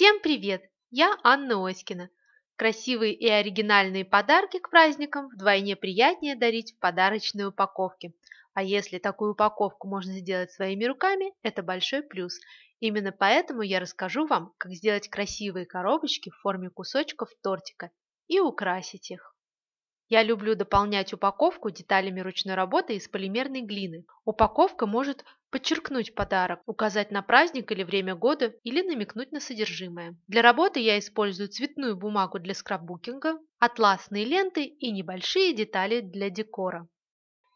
Всем привет! Я Анна Оськина. Красивые и оригинальные подарки к праздникам вдвойне приятнее дарить в подарочной упаковке. А если такую упаковку можно сделать своими руками, это большой плюс. Именно поэтому я расскажу вам, как сделать красивые коробочки в форме кусочков тортика и украсить их. Я люблю дополнять упаковку деталями ручной работы из полимерной глины. Упаковка может подчеркнуть подарок, указать на праздник или время года или намекнуть на содержимое. Для работы я использую цветную бумагу для скраббукинга, атласные ленты и небольшие детали для декора.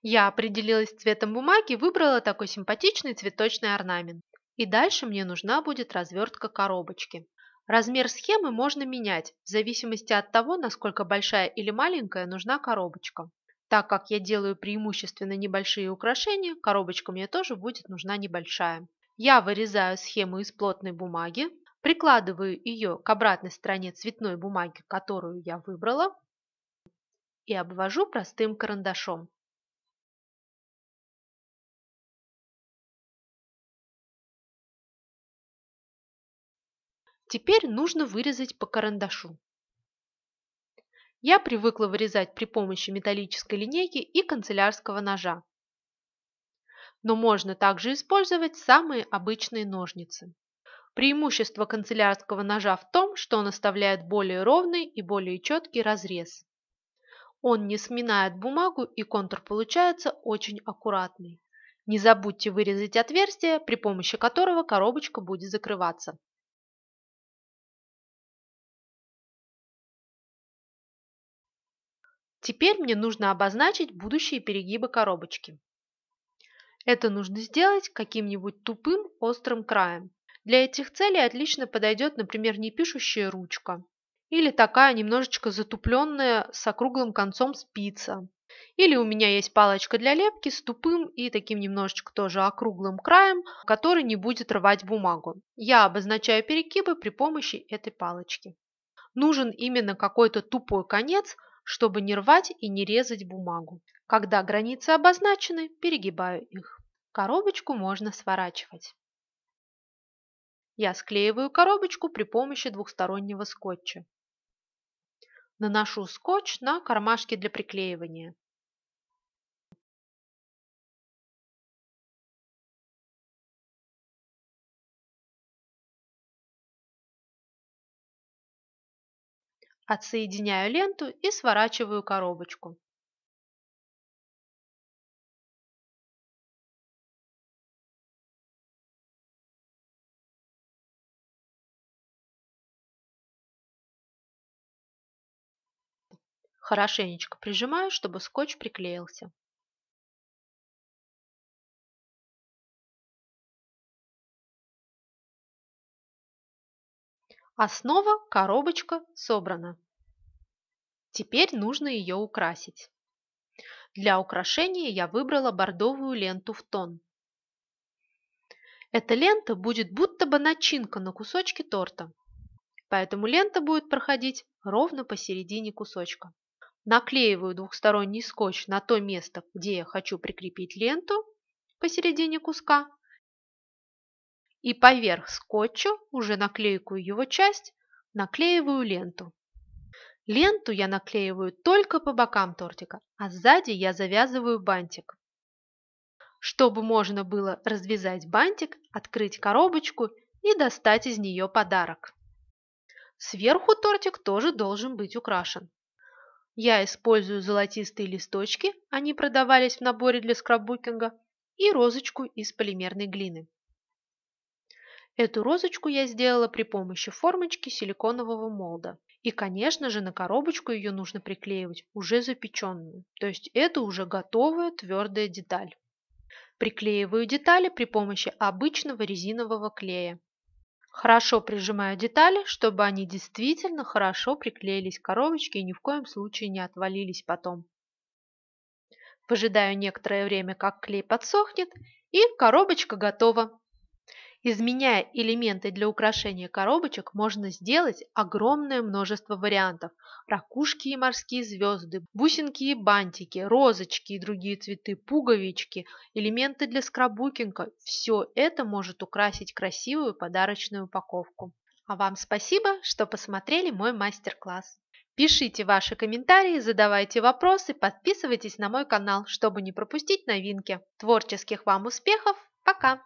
Я определилась цветом бумаги, и выбрала такой симпатичный цветочный орнамент. И дальше мне нужна будет развертка коробочки. Размер схемы можно менять в зависимости от того, насколько большая или маленькая нужна коробочка. Так как я делаю преимущественно небольшие украшения, коробочка мне тоже будет нужна небольшая. Я вырезаю схему из плотной бумаги, прикладываю ее к обратной стороне цветной бумаги, которую я выбрала, и обвожу простым карандашом. Теперь нужно вырезать по карандашу. Я привыкла вырезать при помощи металлической линейки и канцелярского ножа. Но можно также использовать самые обычные ножницы. Преимущество канцелярского ножа в том, что он оставляет более ровный и более четкий разрез. Он не сминает бумагу и контур получается очень аккуратный. Не забудьте вырезать отверстие, при помощи которого коробочка будет закрываться. Теперь мне нужно обозначить будущие перегибы коробочки. Это нужно сделать каким-нибудь тупым острым краем. Для этих целей отлично подойдет, например, непишущая ручка или такая немножечко затупленная с округлым концом спица. Или у меня есть палочка для лепки с тупым и таким немножечко тоже округлым краем, который не будет рвать бумагу. Я обозначаю перегибы при помощи этой палочки. Нужен именно какой-то тупой конец – чтобы не рвать и не резать бумагу. Когда границы обозначены, перегибаю их. Коробочку можно сворачивать. Я склеиваю коробочку при помощи двухстороннего скотча. Наношу скотч на кармашки для приклеивания. Отсоединяю ленту и сворачиваю коробочку. Хорошенечко прижимаю, чтобы скотч приклеился. Основа, коробочка собрана. Теперь нужно ее украсить. Для украшения я выбрала бордовую ленту в тон. Эта лента будет будто бы начинка на кусочке торта, поэтому лента будет проходить ровно посередине кусочка. Наклеиваю двухсторонний скотч на то место, где я хочу прикрепить ленту посередине куска и поверх скотча, уже наклейкую его часть, наклеиваю ленту. Ленту я наклеиваю только по бокам тортика, а сзади я завязываю бантик. Чтобы можно было развязать бантик, открыть коробочку и достать из нее подарок. Сверху тортик тоже должен быть украшен. Я использую золотистые листочки, они продавались в наборе для скраббукинга, и розочку из полимерной глины. Эту розочку я сделала при помощи формочки силиконового молда. И, конечно же, на коробочку ее нужно приклеивать уже запеченную, то есть это уже готовая твердая деталь. Приклеиваю детали при помощи обычного резинового клея. Хорошо прижимаю детали, чтобы они действительно хорошо приклеились к коробочке и ни в коем случае не отвалились потом. Пожидаю некоторое время, как клей подсохнет, и коробочка готова. Изменяя элементы для украшения коробочек, можно сделать огромное множество вариантов. Ракушки и морские звезды, бусинки и бантики, розочки и другие цветы, пуговички, элементы для скрабукинга – все это может украсить красивую подарочную упаковку. А вам спасибо, что посмотрели мой мастер-класс. Пишите ваши комментарии, задавайте вопросы, подписывайтесь на мой канал, чтобы не пропустить новинки. Творческих вам успехов! Пока!